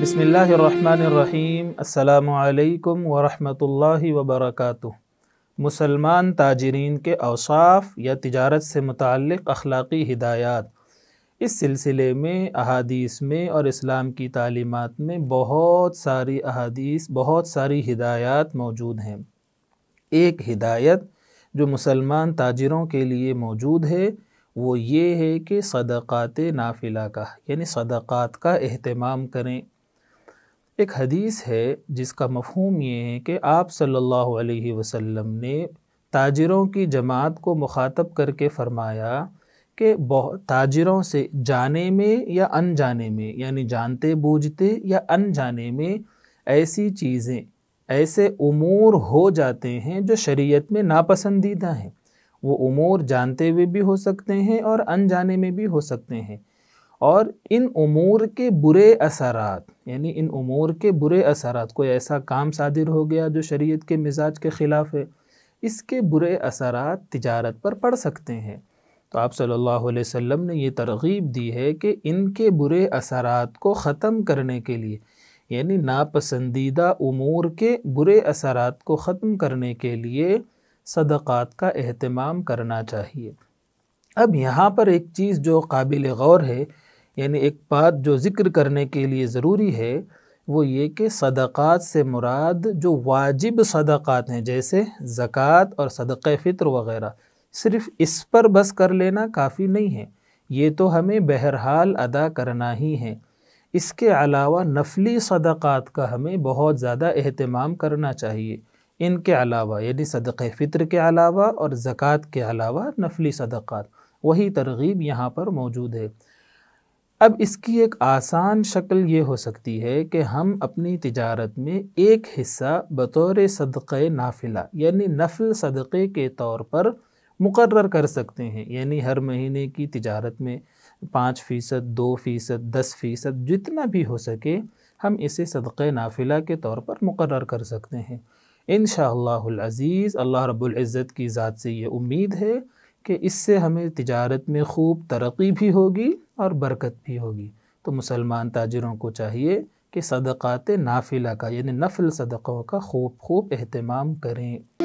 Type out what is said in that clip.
بسم اللہ الرحمن الرحیم السلام علیکم ورحمۃ اللہ وبرکاتہ مسلمان تاجرین کے اوصاف یا تجارت سے متعلق اخلاقی ہدایات اس سلسلے میں احادیث میں اور اسلام کی تعلیمات میں بہت ساری احادیث بہت ساری ہدایات موجود ہیں ایک ہدایت جو مسلمان تاجروں کے لیے موجود ہے وہ یہ ہے کہ صدقات نافلہ کا یعنی صدقات کا اہتمام کریں ایک حدیث ہے جس کا مفہوم یہ ہے کہ آپ صلی اللہ علیہ وسلم نے تاجروں کی جماعت کو مخاطب کر کے فرمایا کہ بہت تاجروں سے جانے میں یا ان جانے میں یعنی جانتے بوجھتے یا ان جانے میں ایسی چیزیں ایسے امور ہو جاتے ہیں جو شریعت میں ناپسندیدہ ہیں وہ امور جانتے ہوئے بھی ہو سکتے ہیں اور ان جانے میں بھی ہو سکتے ہیں اور ان امور کے برے اثرات یعنی ان امور کے برے اثرات کوئی ایسا کام صادر ہو گیا جو شریعت کے مزاج کے خلاف ہے اس کے برے اثرات تجارت پر پڑ سکتے ہیں تو آپ صلی اللہ علیہ وسلم نے یہ ترغیب دی ہے کہ ان کے برے اثرات کو ختم کرنے کے لیے یعنی ناپسندیدہ امور کے برے اثرات کو ختم کرنے کے لیے صدقات کا اہتمام کرنا چاہیے اب یہاں پر ایک چیز جو قابل غور ہے یعنی ایک بات جو ذکر کرنے کے لیے ضروری ہے وہ یہ کہ صدقات سے مراد جو واجب صدقات ہیں جیسے زکوٰۃ اور صدق فطر وغیرہ صرف اس پر بس کر لینا کافی نہیں ہے یہ تو ہمیں بہرحال ادا کرنا ہی ہے اس کے علاوہ نفلی صدقات کا ہمیں بہت زیادہ اہتمام کرنا چاہیے ان کے علاوہ یعنی صدق فطر کے علاوہ اور زکوٰۃ کے علاوہ نفلی صدقات وہی ترغیب یہاں پر موجود ہے اب اس کی ایک آسان شکل یہ ہو سکتی ہے کہ ہم اپنی تجارت میں ایک حصہ بطور صدقۂ نافلہ یعنی نفل صدقے کے طور پر مقرر کر سکتے ہیں یعنی ہر مہینے کی تجارت میں پانچ فیصد دو فیصد دس فیصد جتنا بھی ہو سکے ہم اسے صدقے نافلہ کے طور پر مقرر کر سکتے ہیں انشاءاللہ العزیز اللہ رب العزت کی ذات سے یہ امید ہے کہ اس سے ہمیں تجارت میں خوب ترقی بھی ہوگی اور برکت بھی ہوگی تو مسلمان تاجروں کو چاہیے کہ صدقات نافلہ کا یعنی نفل صدقوں کا خوب خوب اہتمام کریں